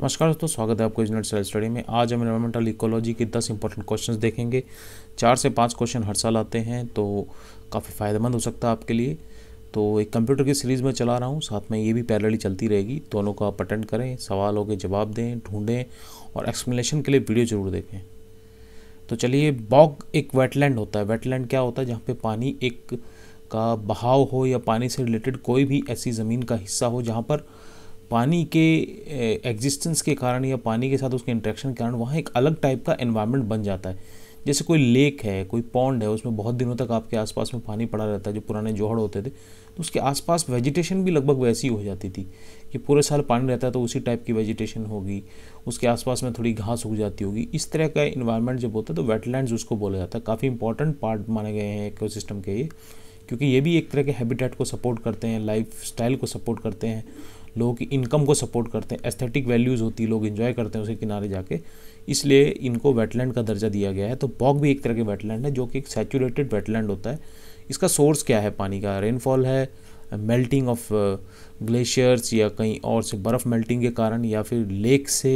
नमस्कार दोस्तों स्वागत है आपको इजनल सेल स्टडी में आज हम इन्वायरमेंटल इकोलॉजी के दस इंपॉर्टेंट क्वेश्चंस देखेंगे चार से पांच क्वेश्चन हर साल आते हैं तो काफ़ी फ़ायदेमंद हो सकता है आपके लिए तो एक कंप्यूटर की सीरीज़ में चला रहा हूँ साथ में ये भी पैरली चलती रहेगी दोनों को आप अटेंड करें सवालों के जवाब दें ढूंढें और एक्सप्लेनेशन के लिए वीडियो ज़रूर देखें तो चलिए बॉग एक वेटलैंड होता है वेटलैंड क्या होता है जहाँ पर पानी एक का बहाव हो या पानी से रिलेटेड कोई भी ऐसी ज़मीन का हिस्सा हो जहाँ पर पानी के एग्जिस्टेंस के कारण या पानी के साथ उसके इंट्रैक्शन के कारण वहाँ एक अलग टाइप का एनवायरनमेंट बन जाता है जैसे कोई लेक है कोई पौंड है उसमें बहुत दिनों तक आपके आसपास में पानी पड़ा रहता है जो पुराने जोहड़ होते थे तो उसके आसपास वेजिटेशन भी लगभग वैसी हो जाती थी कि पूरे साल पानी रहता है तो उसी टाइप की वेजिटेशन होगी उसके आसपास में थोड़ी घास उग जाती होगी इस तरह का इन्वायरमेंट जब होता है तो वेटलैंड उसको बोला जाता है काफ़ी इंपॉर्टेंट पार्ट माने गए हैं इको के ये क्योंकि ये भी एक तरह के हैबिटेट को सपोर्ट करते हैं लाइफ स्टाइल को सपोर्ट करते हैं लोगों की इनकम को सपोर्ट करते हैं एस्थेटिक वैल्यूज़ होती है लोग इन्जॉय करते हैं उसे किनारे जाके इसलिए इनको वेटलैंड का दर्जा दिया गया है तो बॉग भी एक तरह के वेटलैंड है जो कि एक सैचुरेटेड वेटलैंड होता है इसका सोर्स क्या है पानी का रेनफॉल है मेल्टिंग ऑफ ग्लेशियर्स या कहीं और से बर्फ़ मेल्टिंग के कारण या फिर लेक से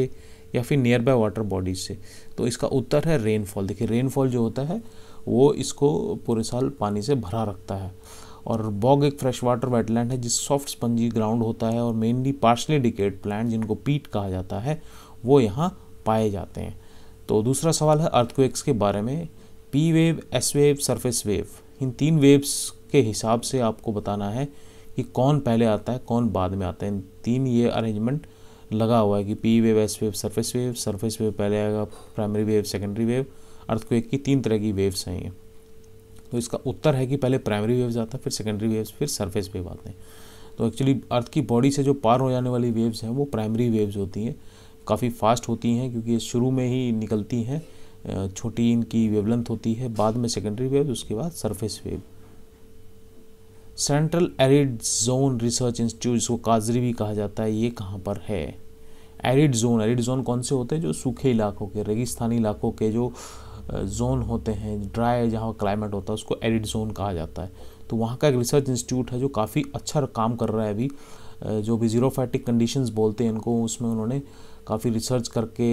या फिर नियर बाय वाटर बॉडीज से तो इसका उत्तर है रेनफॉल देखिए रेनफॉल जो होता है वो इसको पूरे साल पानी से भरा रखता है और बॉग एक फ्रेश वाटर वेटलैंड है जिस सॉफ्ट स्पंजी ग्राउंड होता है और मेनली पार्शली डिकेट प्लांट जिनको पीट कहा जाता है वो यहाँ पाए जाते हैं तो दूसरा सवाल है अर्थक्वेक्स के बारे में P wave S wave surface wave इन तीन वेव्स के हिसाब से आपको बताना है कि कौन पहले आता है कौन बाद में आता है इन तीन ये अरेंजमेंट लगा हुआ है कि P wave S wave surface wave surface wave पहले आएगा primary wave secondary wave earthquake की तीन तरह की वेव्स हैं ये तो इसका उत्तर है कि पहले प्राइमरी वेव्स आता है फिर सेकेंडरी वेव्स फिर सरफेस वेव आते हैं तो एक्चुअली अर्थ की बॉडी से जो पार हो जाने वाली वेव्स हैं वो प्राइमरी वेव्स होती हैं काफ़ी फास्ट होती हैं क्योंकि ये शुरू में ही निकलती हैं छोटी इनकी वेवलेंथ होती है बाद में सेकेंडरी वेव उसके बाद surface wave central arid zone research institute जिसको काजरी भी कहा जाता है ये कहाँ पर है एरिड जोन एरिड जोन कौन से होते हैं जो सूखे इलाकों के रेगिस्तानी इलाकों के जो जोन होते हैं ड्राई जहाँ क्लाइमेट होता है उसको एडिड जोन कहा जाता है तो वहाँ का एक रिसर्च इंस्टीट्यूट है जो काफ़ी अच्छा काम कर रहा है अभी जो भी जीरो फैटिक कंडीशन बोलते हैं इनको उसमें उन्होंने काफ़ी रिसर्च करके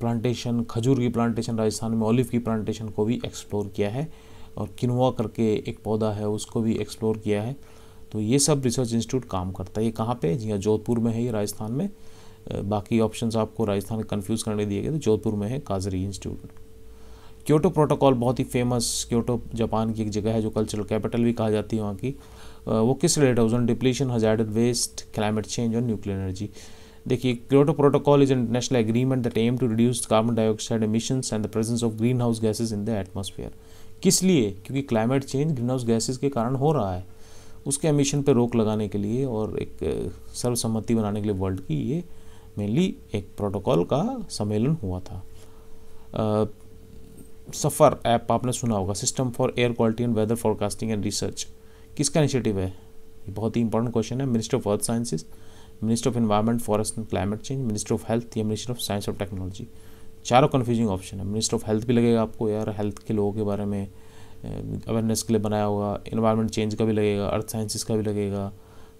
प्लांटेशन खजूर की प्लांटेशन राजस्थान में ऑलिव की प्लांटेशन को भी एक्सप्लोर किया है और किनवा करके एक पौधा है उसको भी एक्सप्लोर किया है तो ये सब रिसर्च इंस्टीट्यूट काम करता है ये कहाँ पे जी हाँ जोधपुर में है ये राजस्थान में बाकी ऑप्शंस आपको राजस्थान कन्फ्यूज़ करने दिए गए तो जोधपुर में है काजरी इंस्टीट्यूट क्योटो प्रोटोकॉल बहुत ही फेमस क्योटो जापान की एक जगह है जो कल्चरल कैपिटल भी कहा जाती है वहाँ की वो किस related ozone depletion hazard waste climate change और न्यूक्लियर एनर्जी देखिए Kyoto Protocol is international agreement that aim to reduce carbon dioxide emissions and the presence of green house gases in the atmosphere किस लिए क्योंकि climate change green house gases के कारण हो रहा है उसके एमिशन पर रोक लगाने के लिए और एक सर्वसम्मति बनाने के लिए वर्ल्ड की ये मेनली एक प्रोटोकॉल का सम्मेलन हुआ था सफ़र ऐप आपने सुना होगा system for air quality and weather forecasting and research किसका इनिशिएटिव है ये बहुत ही इंपॉर्टेंट क्वेश्चन है minister of earth sciences minister of environment forest and climate change minister of health या मिनिस्टर ऑफ साइंस और टेक्नोलॉजी चारों कन्फ्यूजिंग ऑप्शन है मिनिस्टर ऑफ हेल्थ भी लगेगा आपको यार हेल्थ के लोगों के बारे में अवेयरनेस के लिए बनाया होगा इन्वायरमेंट चेंज का भी लगेगा अर्थ साइंसिस का भी लगेगा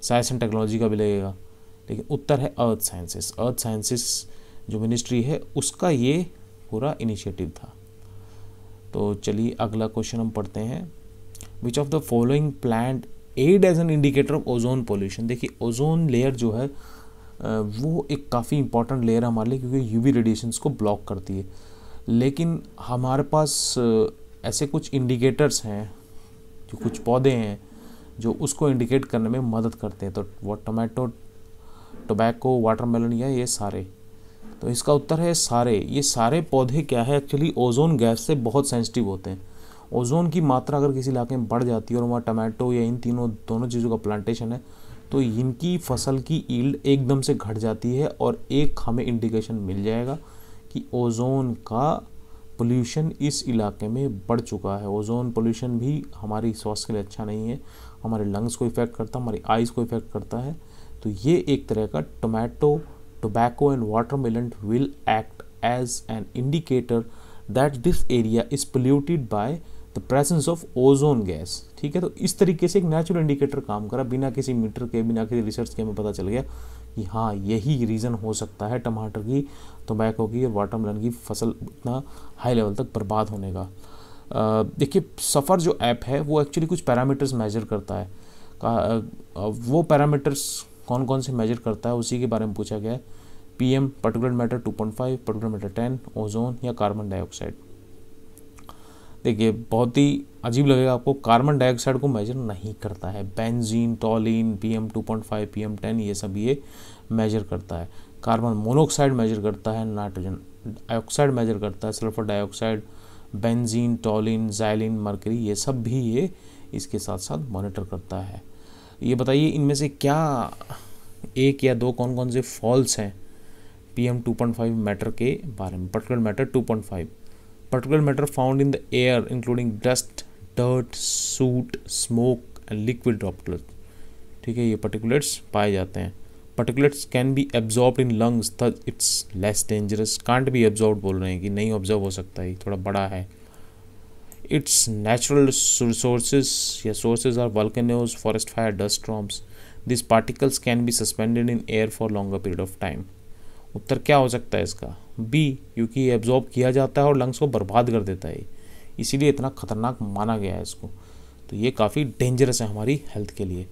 साइंस एंड टेक्नोलॉजी का भी लगेगा लेकिन उत्तर है अर्थ साइंसिस अर्थ साइंसिस जो मिनिस्ट्री है उसका ये पूरा इनिशिएटिव था तो चलिए अगला क्वेश्चन हम पढ़ते हैं which of the following plant aid as an indicator of ozone pollution देखिए ओजोन लेयर जो है वो एक काफ़ी इंपॉर्टेंट लेयर हमारे लिए क्योंकि यूवी रेडिएशंस को ब्लॉक करती है लेकिन हमारे पास ऐसे कुछ इंडिकेटर्स हैं जो कुछ पौधे हैं जो उसको इंडिकेट करने में मदद करते हैं तो वो टोमेटो टोबैको वाटरमेलन या ये सारे तो इसका उत्तर है सारे ये सारे पौधे क्या है एक्चुअली ओजोन गैस से बहुत सेंसिटिव होते हैं ओजोन की मात्रा अगर किसी इलाके में बढ़ जाती है और वहाँ टमाटो या इन तीनों दोनों चीज़ों का प्लांटेशन है तो इनकी फसल की ईल्ड एकदम से घट जाती है और एक हमें इंडिकेशन मिल जाएगा कि ओजोन का पोल्यूशन इस इलाके में बढ़ चुका है ओजोन पोल्यूशन भी हमारी स्वास्थ्य के लिए अच्छा नहीं है हमारे लंग्स को इफ़ेक्ट करता है हमारी आइज़ को इफ़ेक्ट करता है तो ये एक तरह का tomato tobacco and watermelon will act as an indicator that this area is polluted by the presence of ozone gas ठीक है तो इस तरीके से एक नेचुरल इंडिकेटर काम करा बिना किसी मीटर के बिना किसी रिसर्च के हमें पता चल गया कि हाँ यही रीज़न हो सकता है टमाटर की टोबैको की और वाटरमेलन की फसल इतना हाई लेवल तक बर्बाद होने का देखिए सफ़र जो ऐप है वो एक्चुअली कुछ पैरामीटर्स मेजर करता है वो पैरामीटर्स कौन कौन से मेजर करता है उसी के बारे में पूछा गया है P M particular matter two point five particular matter ten ozone या कार्बन डाइऑक्साइड देखिए बहुत ही अजीब लगेगा आपको कार्बन डाइऑक्साइड को मेजर नहीं करता है benzene toluene P M two point five P M ten ये सब ये मेजर करता है कार्बन मोनोऑक्साइड मेजर करता है नाइट्रोजन डाइऑक्साइड मेजर करता है sulphur dioxide benzene toluene xylene mercury ये सब भी ये इसके साथ साथ मॉनिटर करता है ये बताइए इनमें से क्या एक या दो कौन कौन से फॉल्स हैं P M two point five matter के बारे में particular matter two point five particular matter found in the air including dust dirt soot smoke and liquid droplet ठीक है ये पर्टिकुलर्स पाए जाते हैं particulars can be absorb in lungs thus it's less dangerous can't be absorb बोल रहे हैं कि नहीं ऑब्जॉर्व हो सकता है थोड़ा बड़ा है Its natural sources, yeah, sources are volcanoes, forest fire, dust storms. These particles can be suspended in air for longer period of time. उत्तर क्या हो सकता है इसका बी क्योंकि ये एब्जॉर्ब किया जाता है और लंग्स को बर्बाद कर देता है इसीलिए इतना खतरनाक माना गया है इसको तो ये काफ़ी डेंजरस है हमारी हेल्थ के लिए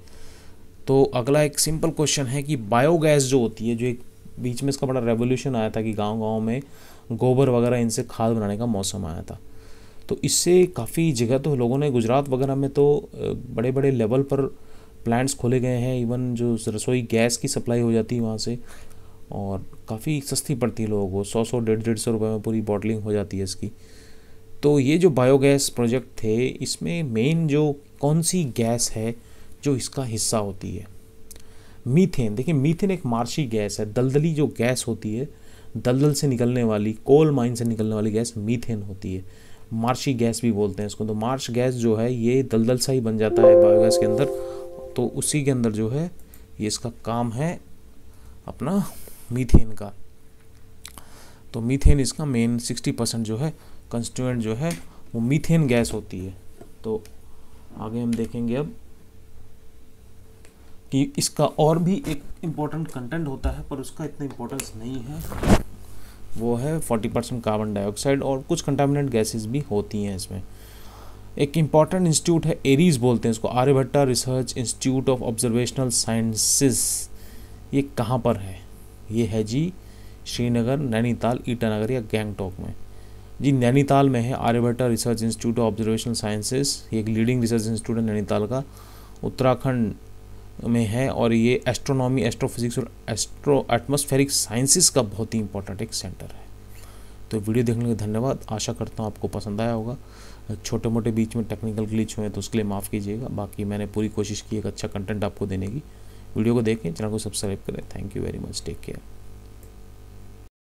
तो अगला एक सिंपल क्वेश्चन है कि बायोगैस जो होती है जो एक बीच में इसका बड़ा रेवोल्यूशन आया था कि गांव गांव में गोबर वगैरह इनसे खाद बनाने का मौसम आया था तो इससे काफ़ी जगह तो लोगों ने गुजरात वगैरह में तो बड़े बड़े लेवल पर प्लांट्स खोले गए हैं इवन जो रसोई गैस की सप्लाई हो जाती है वहाँ से और काफ़ी सस्ती पड़ती है लोगों को सौ सौ डेढ़ डेढ़ सौ रुपये में पूरी बॉटलिंग हो जाती है इसकी तो ये जो बायोगैस प्रोजेक्ट थे इसमें मेन जो कौन सी गैस है जो इसका हिस्सा होती है मीथेन देखिए मीथेन एक मार्शी गैस है दलदली जो गैस होती है दलदल से निकलने वाली कोल माइन से निकलने वाली गैस मीथेन होती है मार्शी गैस भी बोलते हैं इसको तो मार्श गैस जो है ये दलदल सा ही बन जाता है बायोगैस के अंदर तो उसी के अंदर जो है ये इसका काम है अपना मीथेन का तो मीथेन इसका मेन सिक्सटी परसेंट जो है कंस्टिट्यूंट जो है वो मीथेन गैस होती है तो आगे हम देखेंगे अब कि इसका और भी एक इम्पोर्टेंट कंटेंट होता है पर उसका इतना इम्पोर्टेंस नहीं है वो है फोर्टी परसेंट कार्बन डाइऑक्साइड और कुछ कंटामिनेंट गैसेस भी होती हैं इसमें एक इम्पॉर्टेंट इंस्टीट्यूट है एरीज बोलते हैं इसको Aryabhatta research institute of observational sciences ये कहाँ पर है ये है जी श्रीनगर नैनीताल ईटानगर या गैंगटोक में जी नैनीताल में है Aryabhatta research institute of observational sciences ये एक लीडिंग रिसर्च इंस्टीट्यूट है नैनीताल का उत्तराखंड में है और ये एस्ट्रोनॉमी एस्ट्रोफिजिक्स और एस्ट्रो एटमोस्फेरिक साइंसिस का बहुत ही इंपॉर्टेंट एक सेंटर है तो वीडियो देखने का धन्यवाद आशा करता हूँ आपको पसंद आया होगा छोटे मोटे बीच में टेक्निकल ग्लिच हुए तो उसके लिए माफ़ कीजिएगा बाकी मैंने पूरी कोशिश की एक अच्छा कंटेंट आपको देने की वीडियो को देखें चैनल को सब्सक्राइब करें thank you very much take care